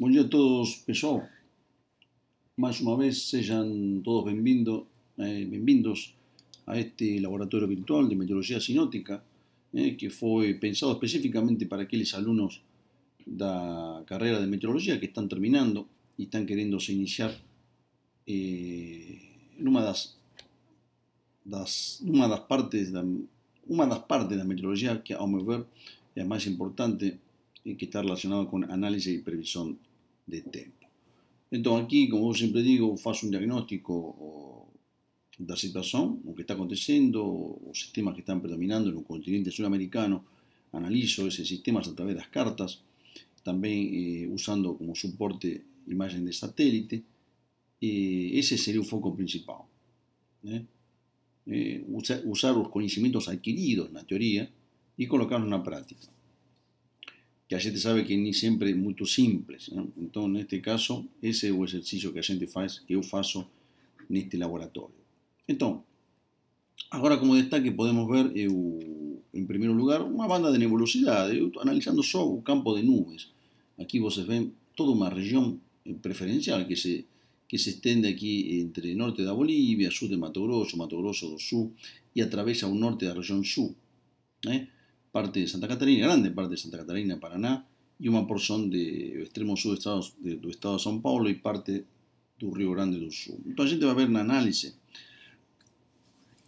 Buongiorno a todos, pessoal. Más una vez, sean todos bienvenidos, eh, a este laboratorio virtual de meteorología sinótica eh, que fue pensado específicamente para aquellos alumnos de la carrera de meteorología que están terminando y están queriéndose iniciar en eh, una de las partes de la meteorología que, a mi ver, es más importante y que está relacionado con análisis y previsión de tiempo. Entonces aquí, como siempre digo, hago un diagnóstico de la situación, lo que está aconteciendo, los sistemas que están predominando en el continente suramericano, analizo esos sistemas a través de las cartas, también eh, usando como soporte imagen de satélite, eh, ese sería el foco principal. ¿eh? usar, los conocimientos adquiridos adquiridos la teoría y colocarlos en la práctica que a gente sabe que ni siempre es muy simples. Entonces, en este caso, ese es el ejercicio que a gente faz, que eu en este laboratorio. Entonces, ahora como destaque podemos ver, eh, en primer lugar, una banda de nebulosidad eh, analizando analizando un campo de nubes. Aquí ustedes ven toda una región eh, preferencial que se que se extiende aquí entre norte de Bolivia, sur de Mato Grosso, Mato Grosso do Sul, y atraviesa un norte de región sur sur parte de Santa Catarina, grande parte de Santa Catarina, Paraná, y una porción de extremo sur de, Estados, de, estado de São Paulo y parte del río Grande do Sul. Entonces a gente a ver un análisis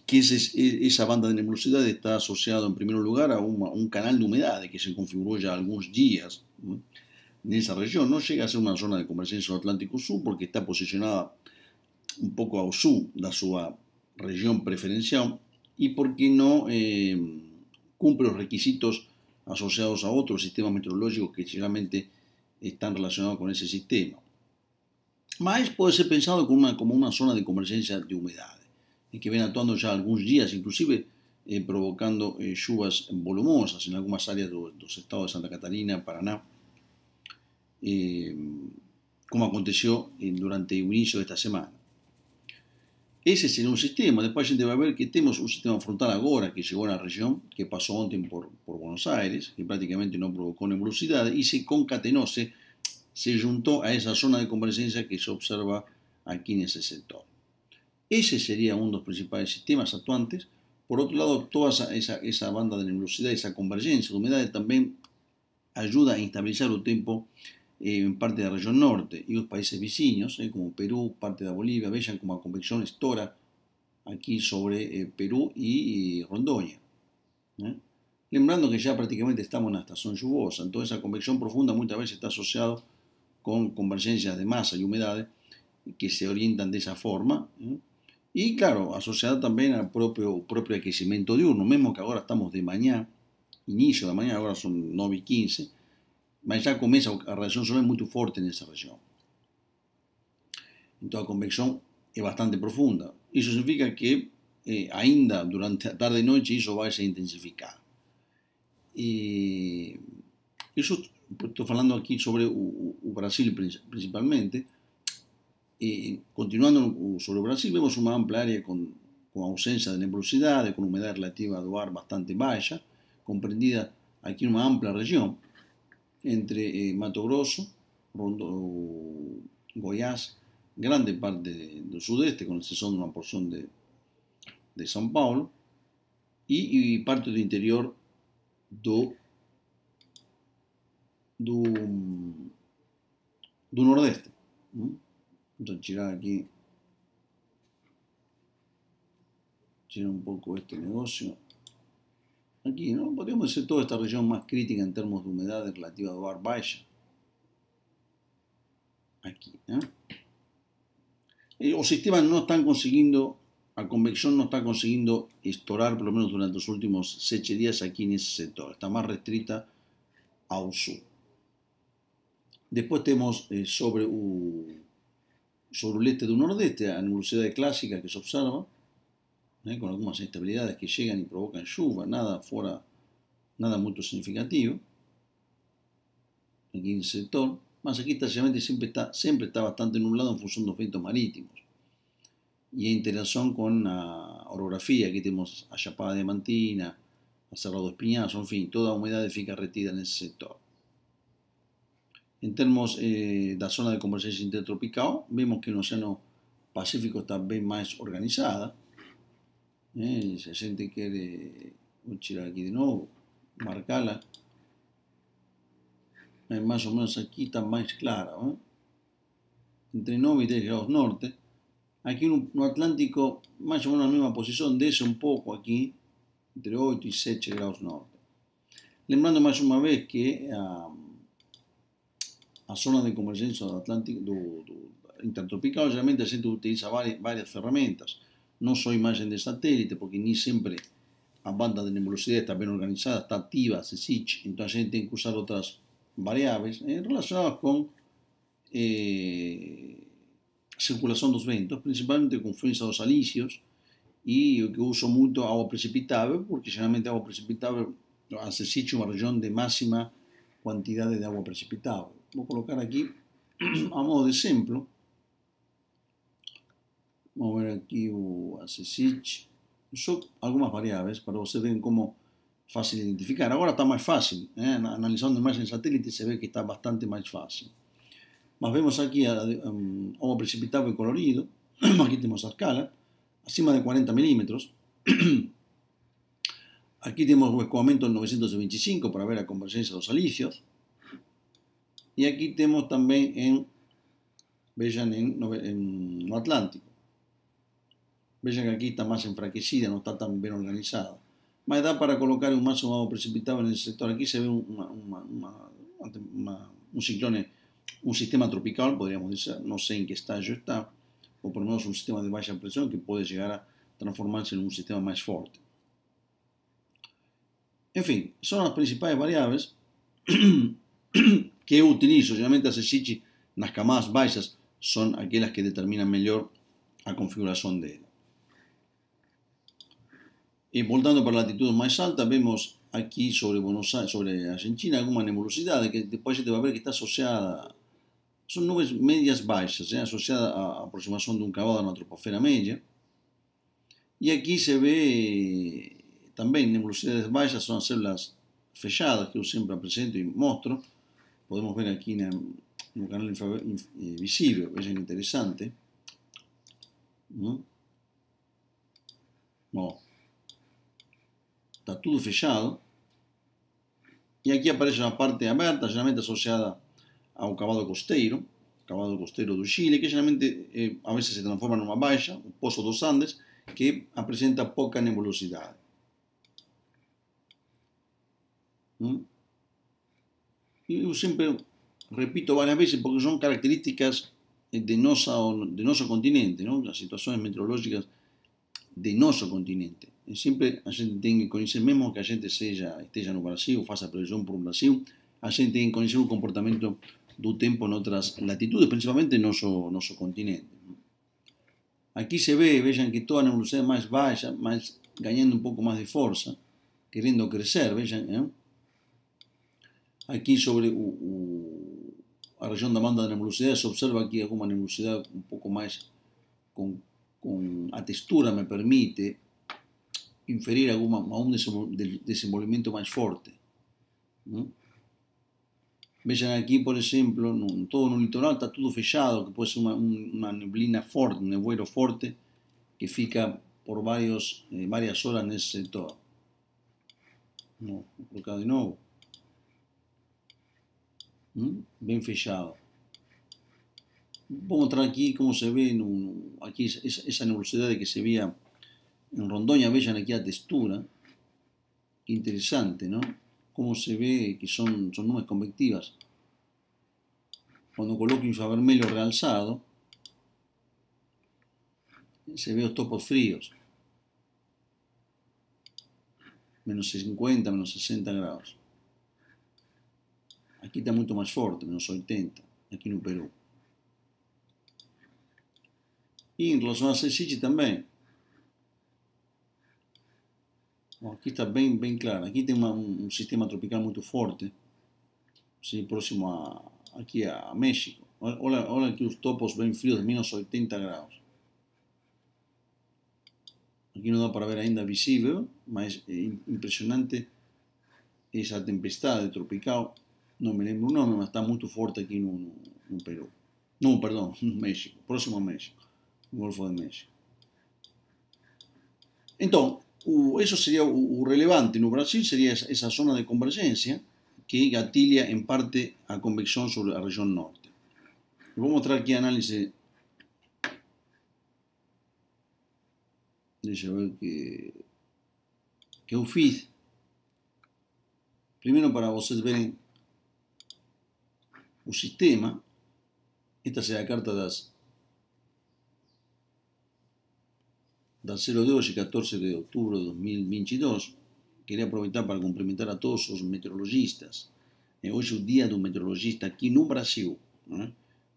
que es esa banda de nebulosidad está asociada en primer lugar a un canal de humedad que se configuró ya algunos días en esa región. No llega a ser una zona de en del Atlántico Sur porque está posicionada un poco al sur de su región preferencial y porque no... eh, cumple los requisitos asociados a otros sistemas meteorológicos que generalmente están relacionados con ese sistema. Maes puede ser pensado como una, zona de convergencia de humedades, que viene actuando ya algunos días, inclusive eh, provocando eh, lluvias volumosas en algunas áreas de los, estados de Santa Catarina, Paraná, eh, como aconteció durante el inicio de esta semana. Ese sería un sistema. después a gente a ver que tenemos un sistema frontal ahora que llegó a la región, que pasó ontem por, por Buenos Aires, que prácticamente no provocó nebulosidad y se concatenó, se, juntó a esa zona de convergencia que se observa aquí en ese sector. Ese sería uno de los principales sistemas actuantes. Por otro lado, toda esa banda de nebulosidad, esa convergencia de humedades también ayuda a estabilizar el tiempo eh, en parte de la región norte y los países vecinos, eh, como Perú, parte de Bolivia, vean como la convección estora aquí sobre eh, Perú y, Rondoña. Lembrando que ya prácticamente estamos en la estación lluviosa, entonces esa convección profunda muchas veces está asociado con convergencias de masa y humedades que se orientan de esa forma. Y claro, asociada también al propio, propio aquecimiento diurno, mismo que ahora estamos de mañana, inicio de mañana, ahora son 9 y 15, mas já começa, a radiação solar muy muito forte nessa região. Então a convecção é bastante profunda. Eso significa que eh, ainda durante a tarde e noite isso vai se intensificar. E isso estou falando aqui sobre o, Brasil principalmente. E continuando sobre o Brasil, vemos una amplia área con ausencia de nebulosidade, con humedad relativa do ar bastante comprendida aquí en una amplia región entre eh, Mato Grosso, Rondo, Goiás, grande parte del sudeste, con excepción de una porción de, de São Paulo, y parte del interior do, do, do Nordeste. entonces tirar aquí tirar un poco este negocio aquí, ¿no? Podríamos decir toda esta región más crítica en términos de humedad relativa a Barbaya. Aquí, ¿eh? eh sistemas no están consiguiendo, a convección no está consiguiendo estorar, por lo menos durante los últimos 7 días aquí en ese sector. Está más restrita a sur. Después tenemos eh, sobre, sobre el este de un nordeste, a la velocidad clásica que se observa, ¿eh? con algunas instabilidades que llegan y provocan lluvia, nada fuera, nada mucho significativo. Aquí en el sector, más aquí estacionalmente siempre está, siempre está bastante nublado en función de los vientos marítimos. Y en interacción con la orografía, aquí tenemos a Chapada Diamantina, a Cerrado Espiñazo, en fin, toda humedad fica retida en ese sector. En términos eh, de la zona de conversión intertropical, vemos que el Océano Pacífico está bien más organizada, eh, se gente quiere tirar aquí de nuevo, marcarla, más o menos aquí está más clara, entre 9 y 10 grados norte, aquí en el Atlántico más o menos en la misma posición, de eso un poco aquí, entre 8 y 7 grados norte. Lembrando más una vez que um, a zona de convergencia del Atlántico do, intertropical, generalmente se gente utiliza varias herramientas no soy imagen de satélite, porque ni siempre a bandas de nebulosidad está bien organizada, está activa, se sitúa. entonces hay que usar otras variables eh, relacionadas con eh, circulación los vientos, principalmente con fluencia dos los y que uso mucho agua precipitada, porque generalmente agua precipitada hace sitúa una de máxima cantidad de agua precipitada. Voy a colocar aquí a modo de ejemplo Vamos a ver aqui o variables para ustedes ver como fácil identificar. Ahora está más fácil, ¿eh? Analizando imágenes satélite se ve que está bastante más fácil. Más vemos aquí a, um, em, precipitado y colorido, Aquí tenemos la escala, acima de 40 milímetros. Aquí tenemos un escoamento en 925 para ver la convergencia de los alicios. Y aquí tenemos también en, vean en, en, Atlántico. Vean que aquí está más enfraquecida, no está tan bien organizada. Más da para colocar un mazo más precipitado en el sector. Aquí se ve un ciclón, un sistema tropical, podríamos decir, no sé en qué estadio está, o por lo menos un sistema de baja presión que puede llegar a transformarse en un sistema más fuerte. En fin, son las principales variables que utilizo. Generalmente as sichi, las camadas bajas son aquellas que determinan mejor la configuración de él volviendo voltando para latitudes más alta, vemos aquí sobre Buenos sobre Argentina, alguna nebulosidad que después se te va a ver que está asociada, son nubes medias bajas eh, asociada a aproximación de un cavado a una troposfera media. Y aquí se ve también nebulosidades bajas son las células fechadas que yo siempre presento y muestro. Podemos ver aquí en, el canal eh, visible, es interesante. ¿No? todo tudo fechado. y aquí aparece una parte abierta generalmente asociada a un cavado costeiro, cavado costeiro de Chile, que generalmente eh, a veces se transforma en una valla, un pozo dos Andes, que apresenta poca nebulosidad ¿Mm? y yo repito varias veces porque son características de, nuestro continente, las situaciones meteorológicas de nuestro continente. Siempre a gente tem que conocer, mesmo que a gente seja, esteja no Brasil, faça previsão por Brasil, a gente tem que conhecer o comportamiento do tempo en otras latitudes, principalmente no nosso, continente. Aquí se ve, vean que toda a nebulosidade más mais baixa, mas ganhando um pouco de fuerza, queriendo crecer, vejam. ¿eh? Aquí sobre la región a região da banda da nebulosidade, se observa aquí alguma nebulosidade um pouco mais con con a textura, me permite, inferir a un, desenvolvimiento más fuerte. Vean aquí, por ejemplo, todo en litoral está todo fechado, que puede ser una, una neblina fuerte, un nevoeiro fuerte, que fica por varios, eh, varias horas en ese sector. No, de nuevo. ¿Mm? Bien fechado. Voy a mostrar aquí cómo se ve, aquí esa, esa nebulosidad de que se veía en Rondoña vean aquí la textura, interesante, ¿no? Cómo se ve que son, nubes convectivas. Cuando coloco infravermelho realzado, se ve los topos fríos. Menos 50, menos 60 grados. Aquí está mucho más fuerte, menos 80, aquí en Perú. Y en relación a también. aqui está bem, bem claro. Aqui tem uma, um sistema tropical muito forte, sim, próximo a, aqui a, a México. Olha, olha aqui os topos bem frios, menos 80 graus. Aqui não dá para ver ainda visível, mas é impressionante essa tempestade tropical. Não me lembro o nome, mas está muito forte aqui no, no, no Peru. Não, perdão, no México, próximo a México, no Golfo de México. Então, eso sería relevante. En Brasil sería esa zona de convergencia que gatilia en parte a convección sobre la región norte. Les voy a mostrar aquí análisis. de ver que, que primero para ustedes ver el sistema. Esta será la carta de las 0 de hoy, 14 de octubre de 2022, quería aprovechar para cumplimentar a todos los meteorologistas. Eh, hoy es el día de un meteorologista aquí en Brasil. ¿eh?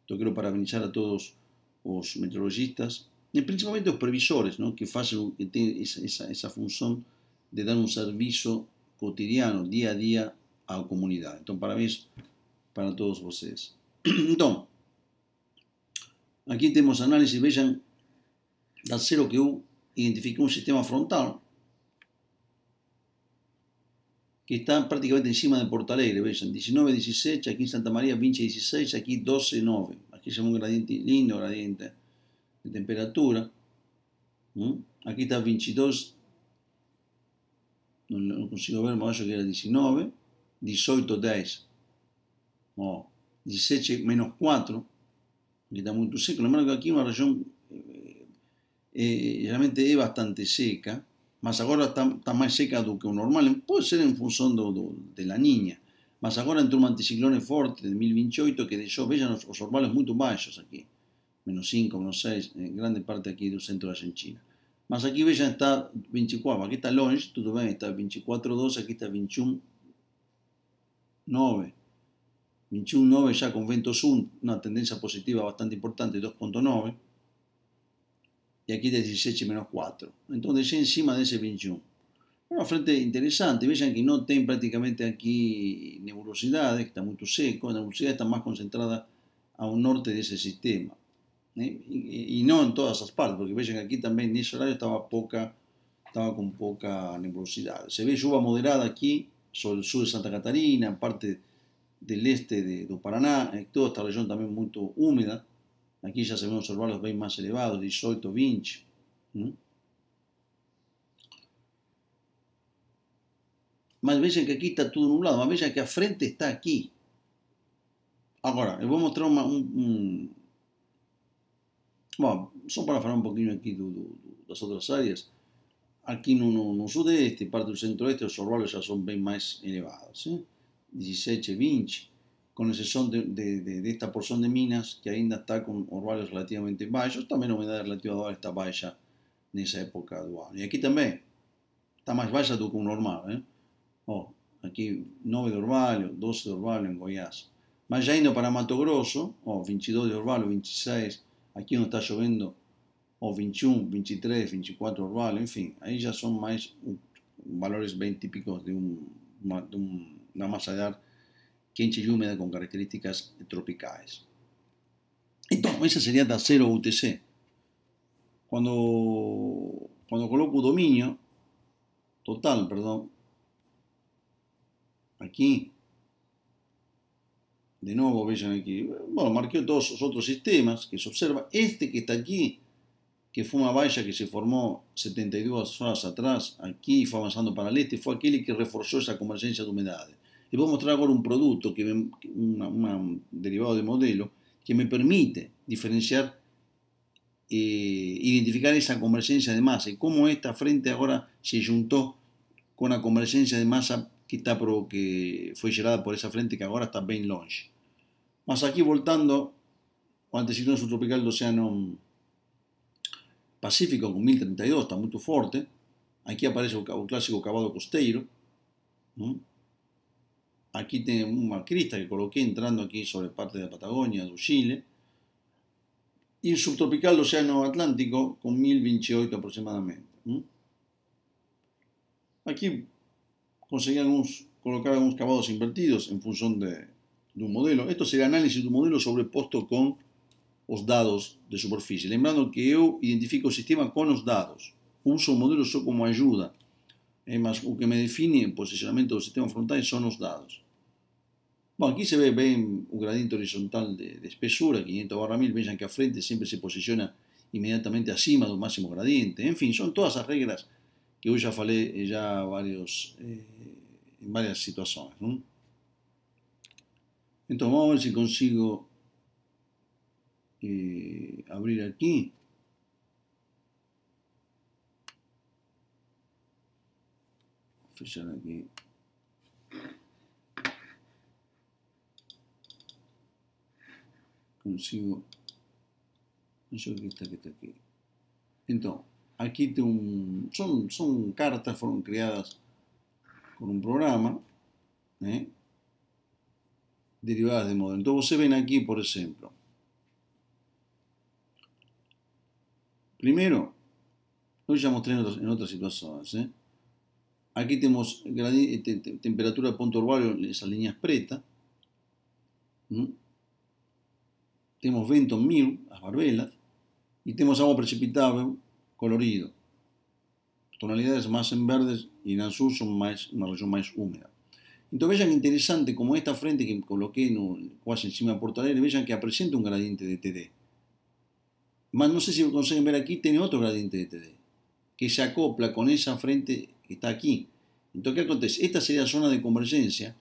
yo quiero parabenizar a todos los meteorologistas, y eh, principalmente los previsores, que hacen esa función de dar un servicio cotidiano, día a día, a la comunidad. Entonces para para todos ustedes. Entonces, aquí tenemos análisis, vean, 0 que hubo identificó un sistema frontal que está prácticamente encima de portalegre, vean, 19, 16, aquí en Santa María, 20, 16, aquí 12, 9. Aquí es un gradiente lindo, gradiente de temperatura. Aquí está 22, no, consigo ver, más que era 19, 18, 10. 16 17 4, que está muy seco. Lo que aquí una región realmente es bastante seca, más ahora está, más seca do que un normal, puede ser en función de la niña, más ahora entró un anticiclone fuerte de 1028, que de hecho, os, los orvales muy bajos aquí, menos 5, menos 6, en grande parte aquí del centro de Argentina. más aquí vean está 24, aquí está longe, tú bien, está 12, aquí está 21,9. 21,9 ya con ventos 1, una tendencia positiva bastante importante, 2,9 y aquí es 17 menos 4. Entonces ya encima de ese 21. Una frente interesante. Vean que no tiene prácticamente aquí nebulosidades, está muy seco. La nebulosidad está más concentrada a un norte de ese sistema. ¿eh? Y, no en todas las partes, porque vean que aquí también en ese horario estaba, poca, estaba con poca nebulosidad. Se ve lluvia moderada aquí, sobre el sur de Santa Catarina, en parte del este de, Paraná. en toda esta región también muy húmeda. Aquí ya se ven observar los bien más elevados, 18, 20. Más veces que aquí está todo nublado, más veces que a frente está aquí. Ahora, les voy a mostrar un... bueno, solo para un un aquí aquí de las otras áreas. Aquí no, no, sudeste, parte del centro este, los son ya son bem más elevados. 17, ¿eh? 20 con excepción de, de, esta porción de minas que ainda está con orvalhos relativamente bajos también la humedad relativa do ar está en esa época do y aquí también está más baja que un normal. ¿eh? Oh, aquí 9 de orvalio, 12 de orvalio en Goiás. más allá yendo para Mato Grosso, oh, 22 de orvalho, 26, aquí donde está lloviendo oh, 21, 23, 24 de orvalho, enfim, aí já são mais valores bem típicos de, un de um, masa de ar quente y húmeda con características tropicales. entonces esa sería la 0 UTC. Cuando, cuando coloco dominio total, perdón, aquí, de nuevo, vean aquí, bueno, marqué todos los otros sistemas que se observa. Este que está aquí, que fue una valla que se formó 72 horas atrás, aquí fue avanzando para el este, fue aquel que reforzó esa convergencia de humedades. Les a mostrar ahora un producto, que un derivado de modelo, que me permite diferenciar, e identificar esa convergencia de masa y cómo esta frente ahora se juntó con la convergencia de masa que, está, que fue generada por esa frente que ahora está bien longe. Más aquí voltando, antes el subtropical del Océano mm, Pacífico con 1032, está muy fuerte. Aquí aparece un clásico cavado costeiro. Aquí tengo una crista que coloqué entrando aquí sobre parte de Patagonia, de Chile. Y el subtropical del Océano Atlántico con 1028 aproximadamente. Aquí conseguí colocar algunos cavados invertidos en función de, un modelo. Esto sería análisis de un modelo sobrepuesto con los dados de superficie, Lembrando que yo identifico el sistema con los dados. Uso modelos modelo solo como ayuda. Además, lo que me define el posicionamiento del sistema frontal son los dados. Bueno, aquí se ve un gradiente horizontal de, espesura, 500 barra 1000, vean que a frente siempre se posiciona inmediatamente acima de un máximo gradiente. En fin, son todas las reglas que hoy ya falé eh, ya varios, eh, en varias situaciones. Entonces vamos a ver si consigo eh, abrir aquí. Fechar aquí. consigo. aquí. Entonces, aquí son, son cartas, fueron creadas con un programa, ¿eh? derivadas de modelo. Entonces, se ven aquí, por ejemplo, Primero, lo ya mostré en otras, en situaciones. ¿eh? Aquí tenemos temperatura de punto urbano, esas líneas pretas tenemos vento mil, las barbelas, y tenemos agua precipitada colorido. tonalidades más en verdes y en azul son una región más húmeda. entonces vean que como esta frente que coloqué en encima em encima de Porto que presenta un gradiente de TD. no sé si si consiguen ver aquí, tiene otro gradiente de TD, que se acopla con esa frente que está aquí, entonces qué acontece? Esta sería zona de convergencia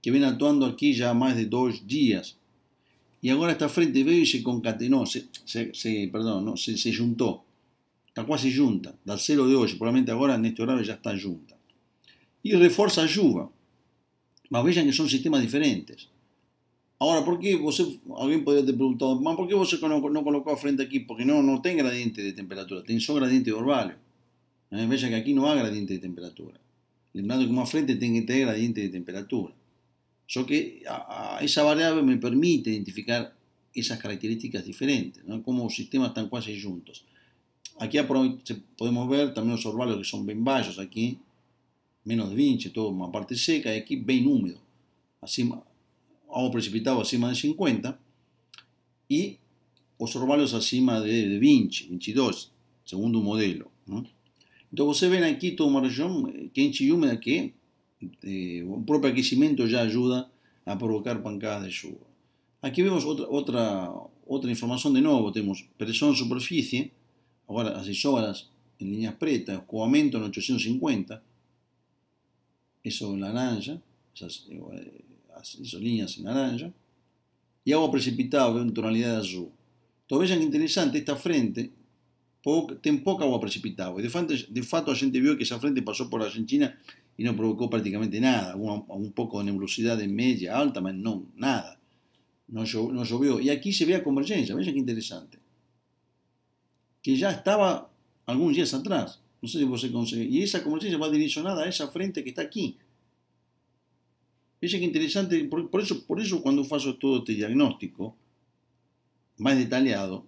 que viene actuando aquí ya más de dos días y ahora está frente veo y se concatenó, se, perdón, ¿no? se, se juntó, está casi junta, del 0 de hoy, probablemente ahora en este horario ya está junta. Y refuerza a lluvia, mas vean que son sistemas diferentes. Ahora, ¿por qué vos, alguien podría te preguntar, ¿por qué vos no, colocó frente aquí? Porque no, no gradiente de temperatura, tiene solo gradiente de orvalio. Vean que aquí no hay gradiente de temperatura. Lembrando que más frente tiene que tener gradiente de temperatura. Yo que a, esa variable me permite identificar esas características diferentes, ¿no? como sistemas tan casi juntos. Aquí podemos ver también los orvalos que son bien vallos, aquí menos de 20, todo una parte seca, y aquí bien húmedo, así, agua precipitado acima de 50, y los orvalos acima de, de 22, segundo modelo. Entonces, ustedes ven aquí toda una región quente eh, y húmeda que eh, un propio aquecimiento ya ayuda a provocar pancadas de lluvia. Aquí vemos otra, otra, otra información de nuevo, tenemos presión superficie, ahora a 6 horas en líneas pretas, escobamiento en 850, eso en naranja, esas, eh, esas líneas en naranja, y agua precipitada en tonalidad de azul. Entonces vean interesante, esta frente ten poca agua precipitada. De fato, de fato, a gente vio que esa frente pasó por Argentina y no provocó prácticamente nada. un un poco de en media, alta, pero no, nada. No llovió. Y aquí se ve a convergencia. veja que interesante? Que ya estaba algunos días atrás. no si vos se consigue. y esa convergencia va dirigida a esa frente que está aquí. Veja qué interesante? por, eso, por eso cuando hago todo este diagnóstico más detallado,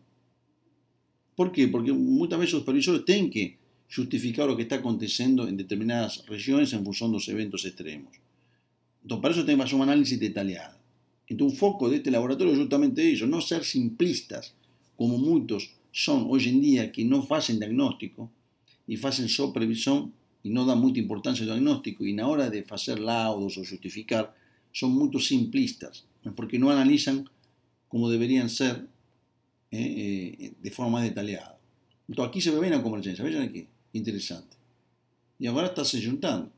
¿Por qué? Porque muchas veces los supervisores tienen que justificar lo que está aconteciendo en determinadas en función de los eventos extremos. Entonces, para eso tenemos que hacer un análisis detallado. Entonces, un foco este laboratorio es justamente eso, no ser simplistas, como muchos son hoy en día que no hacen diagnóstico y hacen solo previsión y no dan mucha importancia al diagnóstico en la hora de hacer laudos o justificar, son muy simplistas, porque no analizan como deberían ser ¿eh? Eh, de forma más detallada. Entonces aquí se ve bien la convergencia, vean aquí, interesante. Y ahora está se juntando.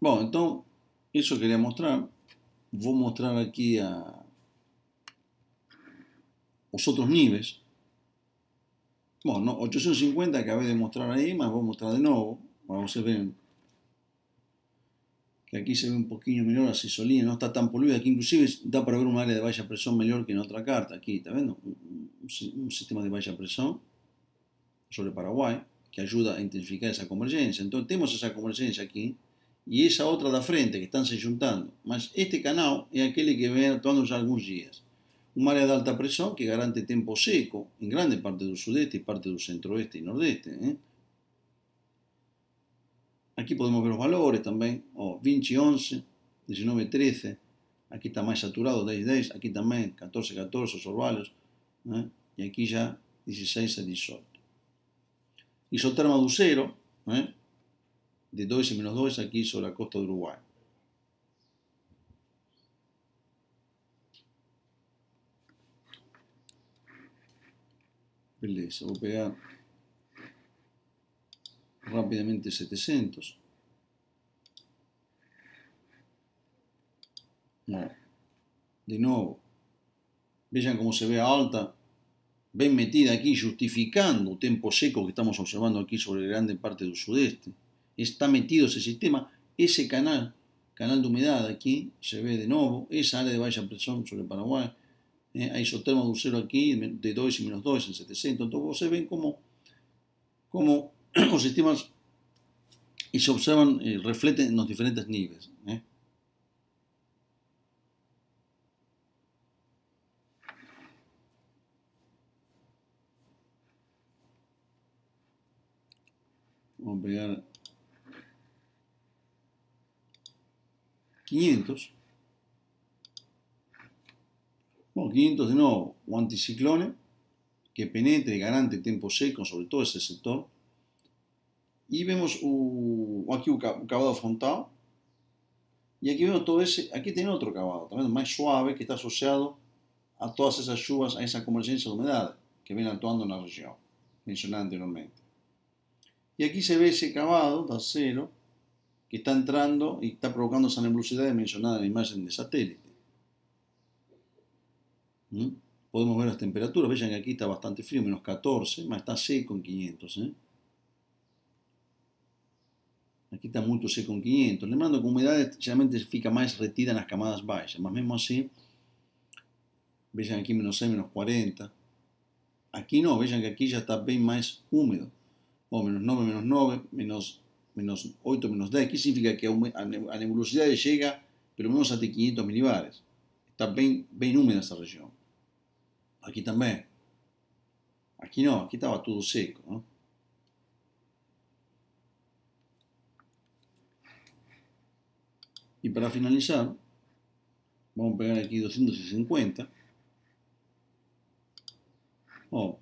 Bueno, entonces, eso quería mostrar. Voy a mostrar aquí a, los otros niveles. Bueno, 850 acabé de mostrar ahí, más voy a mostrar de nuevo vamos a ver que aquí se ve un poquito mejor, la sisolina, no está tan poluida, aquí inclusive da para ver un área de baja presión mejor que en otra carta, aquí, está viendo Un, sistema de baja presión sobre Paraguay, que ayuda a intensificar esa convergencia. Entonces tenemos esa convergencia aquí y esa otra la frente que están se juntando. más este canal es aquel que viene actuando ya algunos días. Un área de alta presión que garante tiempo seco en grande parte del sudeste y parte del centroeste y nordeste. ¿eh? Aquí podemos ver los valores también. O oh, 11, 19, 13. Aquí está más saturado, 10, 10. Aquí también 14, 14, Orvalos. Y aquí ya 16 a 18. Isoterma Ducero, ¿eh? de y menos 2 aquí sobre la costa de Uruguay. Beleza, vou pegar rápidamente 700. De nuevo, vean cómo se ve a alta, ven metida aquí justificando un tiempo seco que estamos observando aquí sobre grande parte del sudeste. Está metido ese sistema, ese canal, canal de humedad aquí, se ve de nuevo, esa área de baja presión sobre Paraguay, eh, hay isoterma de un cero aquí, de 2 y menos 2 en 700. Entonces, se ven como, como los sistemas y se observan, y eh, refleten en los diferentes niveles. ¿eh? Vamos a pegar 500. Bueno, 500 de nuevo, o anticiclone que penetre, y garante, tiempo seco, sobre todo ese sector y vemos aquí un cavado afrontado y aquí vemos todo ese, aquí tiene otro cavado, también más suave, que está asociado a todas esas lluvias, a esa convergencia de humedad que actuando en la región mencionada anteriormente. y aquí se ve ese cavado de cero que está entrando y está provocando esa nebulosidad mencionada la imagen de satélite. ¿Mm? Podemos ver las temperaturas, vean que aquí está bastante frío, menos 14, más está seco en 500. Aquí está mucho 500. Lembrando que la humedad generalmente fica más retida las camadas bajas. más mesmo así. Vean aquí menos 6, menos 40. Aquí no, vean que aquí ya está bien más húmedo. O menos 9, menos 9, menos, menos 8, menos 10. ¿Qué significa que a nebulosidade llega, pero menos hasta 500 milibares. Está bien húmeda húmeda región. Aquí Aquí Aquí Aquí aquí estaba todo seco. Y para finalizar, vamos a pegar aquí 250. Oh,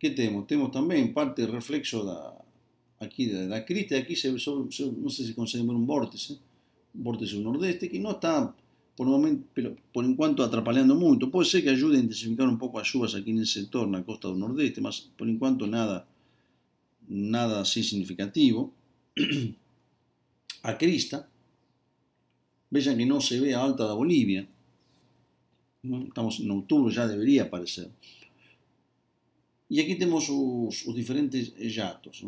¿qué tenemos? Tenemos también parte reflexo de, aquí de la crista, aquí se, no sé si conseguimos un vórtice, un vórtice nordeste, que no está por el momento, pero por en cuanto atrapaleando mucho. Puede ser que ayude a intensificar un poco las lluvias aquí en el sector, en la costa del nordeste, más por en cuanto nada, nada así significativo. a crista. Bella que no se ve a alta de Bolivia. Estamos en octubre, ya debería aparecer. Y aquí tenemos sus diferentes eh, yatos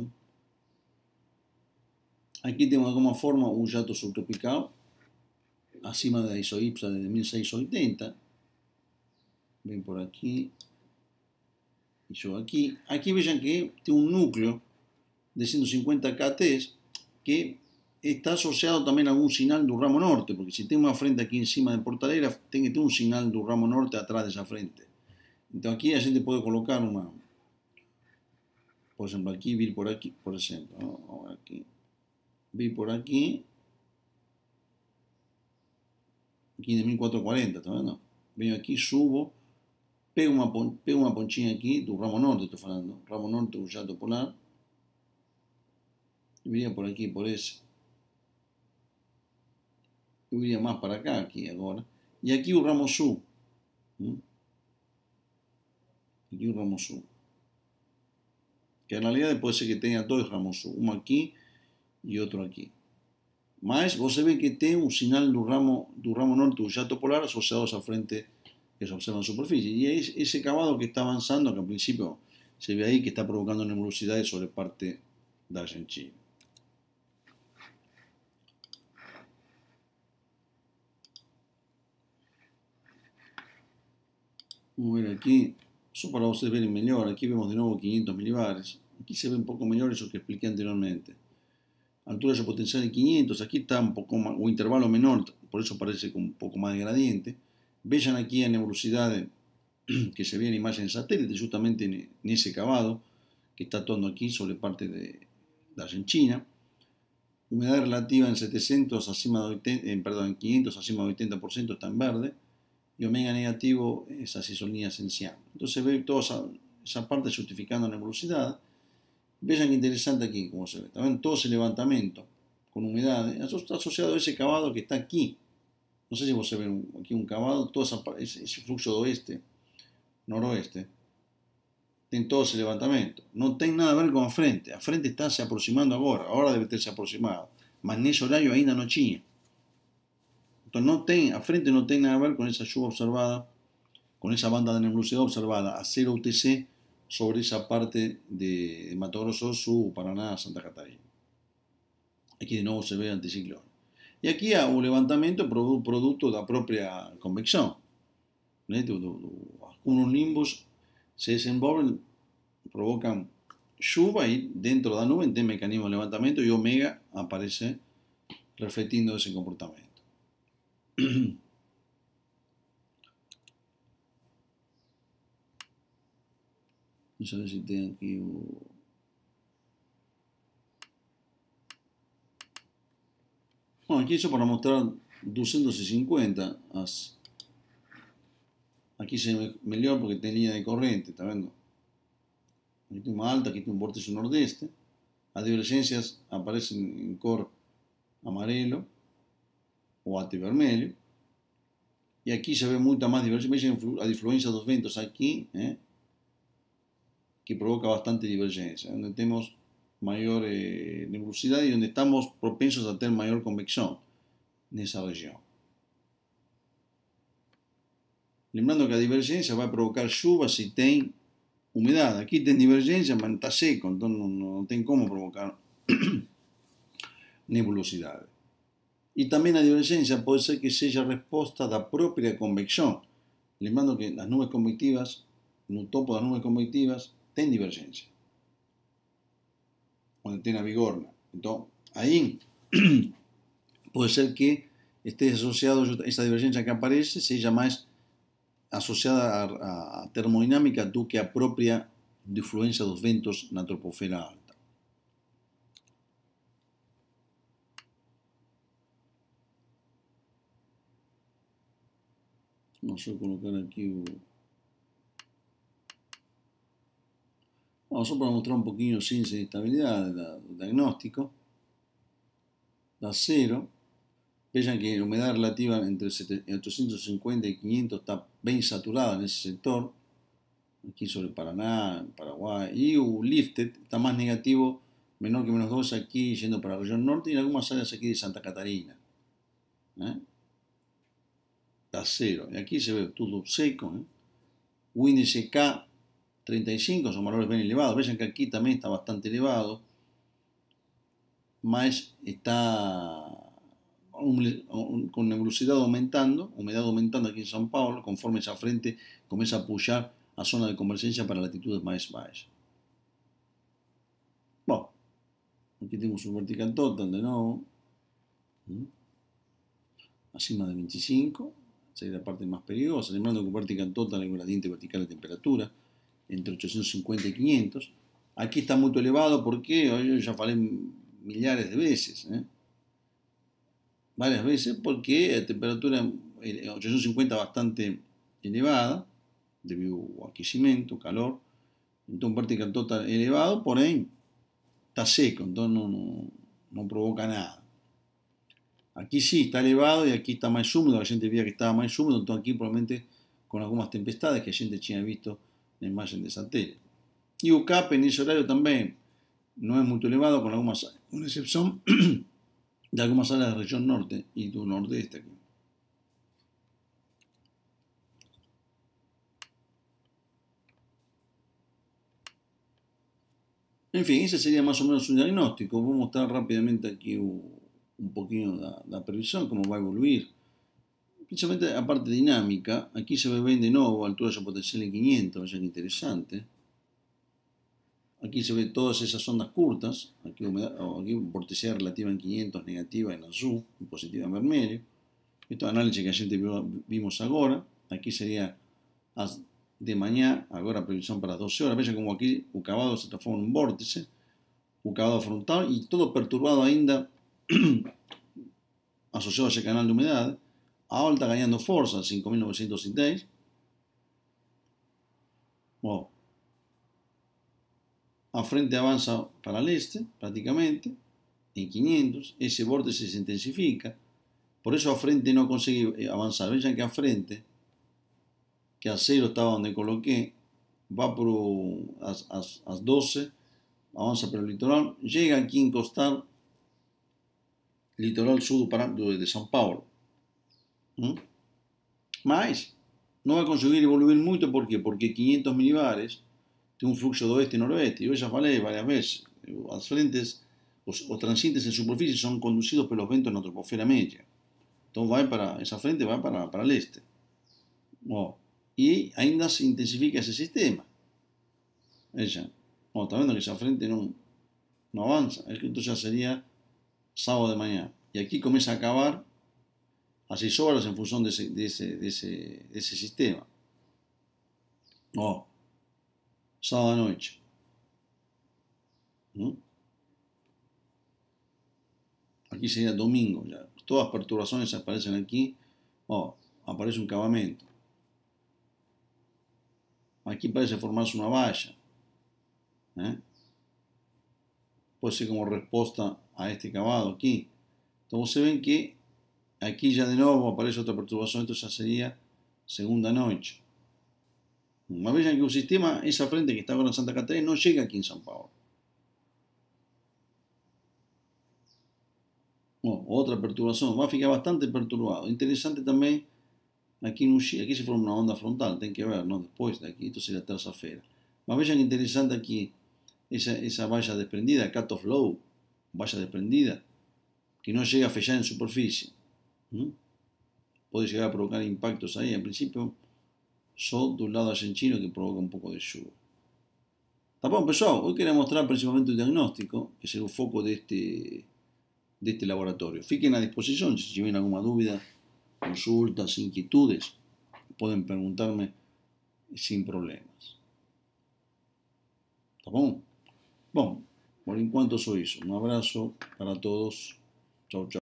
Aquí tenemos de forma un yato subtropical, acima de la isoipsa de 1680. Ven por aquí Y yo aquí Aquí vean que tiene un núcleo de 150 KTS que está asociado también a algún sinal del ramo norte, porque si tengo una frente aquí encima de portalera tengo que tener un sinal del ramo norte atrás de esa frente. Entonces aquí a gente puede colocar una, por ejemplo, aquí vir por aquí, por ejemplo, ¿no? aquí, vir por aquí, 15.440, ¿está viendo Vengo aquí, subo, pego una, pego una ponchina aquí, tu ramo norte estoy hablando, ramo norte, un polar, y por aquí, por ese yo iría más para acá, aquí, ahora, y aquí un ramo sur, aquí un ramo sur, Que en realidad puede ser que tenga dos ramos uno aquí y otro aquí. Más, vos se ve que tiene un sinal del ramo, del ramo norte del yato polar asociados esa frente que se observa en superficie. Y es ese cavado que está avanzando, que al principio se ve ahí, que está provocando nebulosidades sobre parte de Argentina. aquí, eso para ustedes en mejor, aquí vemos de nuevo 500 milibares, aquí se ve un poco mejor eso que expliqué anteriormente. Altura de potencial de 500, aquí está un poco más, o intervalo menor, por eso parece con un poco más de gradiente. Vean aquí en nebulosidad que se ve en imagen satélite, justamente en, ese cavado que está actuando aquí sobre parte de la Argentina. Humedad relativa en 700 en, perdón, en 500 acima de 80% está en verde y omega negativo es sonía esencial. Entonces ve toda esa, parte justificando la velocidad. Vean qué interesante aquí como se ve. También todo ese levantamiento con humedad eso ¿eh? está asociado a ese cavado que está aquí. No sé si vos se ve aquí un cavado, todo esa, ese, flujo de oeste, noroeste, tiene todo ese levantamiento. No tiene nada a ver con frente. A frente está se aproximando ahora, ahora debe estarse aproximado. Magnesio horario ainda no tinha. Entonces, no ten, a frente no tiene nada que ver con esa lluvia observada, con esa banda de nebulosidad observada a 0 UTC sobre esa parte de Mato Grosso su Paraná, Santa Catarina. Aquí de nuevo se ve anticiclón. Y aquí hay un levantamiento producto de la propia convección. algunos nimbos se desenvolven provocan lluvia y dentro de la nube, en mecanismo de levantamiento, y omega aparece refletiendo ese comportamiento. No sé si tengo aquí Bueno, aquí eso para mostrar 250. Aquí se me porque porque tenía de corriente, ¿está viendo? Aquí tengo más alta, aquí tiene un vórtice nordeste. Las divergencias aparecen en color amarillo. o ate vermelho. E aqui já vê muita mais divergência. a influência dos ventos aqui, né? Eh, que provoca bastante divergência. Onde temos maior eh, nebulosidade e onde estamos propensos a ter maior convecção nessa região. Lembrando que a divergência vai provocar chuva se tem umidade. Aqui tem divergência, mas está seco, então não, não tem como provocar nebulosidade. Y también la divergencia puede ser que sea a la propia convección, Les mando que las nubes convectivas, en un topo las nubes convectivas, tienen divergencia. Donde tem a vigor. Entonces, puede ser que esté asociado esa divergencia que aparece sea más asociada a a termodinámica do que propia própria de los dos ventos na Vamos a colocar aquí vamos a mostrar un poquito sin de estabilidad del diagnóstico. la cero, Vean que la humedad relativa entre 850 y 500 está bien saturada en ese sector. Aquí sobre Paraná, Paraguay. Y Lifted está más negativo, menor que menos 2 aquí, yendo para la región norte y en algunas áreas aquí de Santa Catarina. ¿Eh? cero. Y aquí se ve todo seco. ¿eh? SK e 35 son valores bien elevados. Vean que aquí también está bastante elevado. Más está con la aumentando, humedad aumentando aquí en San Paulo, conforme esa frente comienza a apoyar a zona de convergencia para latitudes más bajas. Bueno, aquí tenemos un vertical total de nuevo, ¿Mm? de 25, es la parte más peligrosa, que un parte total, la gradiente vertical de temperatura, entre 850 y 500. Aquí está muy elevado, porque, qué? Yo ya falé millares de veces, ¿eh? varias veces, porque la temperatura 850 eh, eh, bastante elevada, debido a aquecimiento, calor, entonces un parte total elevado, por ahí está seco, entonces no provoca nada. Aquí sí, está elevado y aquí está más húmedo, la gente veía que estaba más húmedo, entonces aquí probablemente con algunas tempestades que la gente ha visto en margen de satélite. Y UCAP en ese también también no es muy elevado, con algunas una excepción de algunas áreas la región norte y do nordeste En fin, ese sería más o menos un diagnóstico. Voy a mostrar rápidamente aquí un la la previsión cómo va a evoluir. Principalmente la parte dinámica, aquí se ve bien de nuevo altura de potencial en 500, vean que interesante Aquí se ve todas esas ondas curtas, aquí, humedad, aquí vorticidad relativa en 500, negativa en azul y positiva en vermelho. Esto es análisis que gente vimos ahora, aquí sería de mañana, ahora previsión para las 12 horas, vean como aquí un cavado se transforma en un vórtice, un cavado frontal y todo perturbado ainda asociado a ese canal de humedad. Ahora está ganando fuerza, 5.906. Wow. A frente avanza para el este, prácticamente, en 500. Ese borde se intensifica. Por eso a frente no consigue eh, avanzar. Vean que a frente, que a 0 estaba donde coloqué, va por las 12, avanza por el litoral, llega aquí en costar litoral sur de São Paulo. ¿Mm? Más, no va a conseguir evolucionar mucho, por Porque 500 milibares tiene un flujo de oeste y noroeste. y esas varias varias veces las frentes, o transientes superficie superficie son conducidos por ventos vientos troposfera media Entonces va para, esa frente va para, el este y Y ainda se intensifica ese sistema. está viendo que esa frente no no avanza, entonces ya sería sábado de mañana. Y aquí comienza a acabar a seis horas en función de ese, sistema. sábado de noche. ¿Mm? Aquí sería domingo ya. Todas perturbaciones aparecen aquí. aparece un cavamento. Aquí parece formarse una valla. ¿eh? Puede ser como respuesta a este acabado aquí. Entonces ven que aquí ya de nuevo aparece otra perturbación, entonces ya sería segunda noche. Más vez que un sistema, esa frente que está con la Santa Catarina, no llega aquí en San Pablo. otra perturbación, va a ficar bastante perturbado. Interesante también, aquí, en aquí se forma una onda frontal, ten que ver, ¿no? Después de aquí, esto sería tercera esfera. Más bien interesante aquí, esa, esa valla desprendida, cut of low, vaya desprendida, que no llega a fellar en superficie. Puede llegar a provocar impactos ahí. En principio, son de un lado chino que provoca un poco de yugo. Tapón empezó. Hoy quería mostrar principalmente un diagnóstico, que es el foco de este, de este laboratorio. Fiquen a disposición si tienen alguna duda, consultas, inquietudes, pueden preguntarme sin problemas. ¿Está bom? Por en cuanto eso. un abrazo para todos. Chau, chau.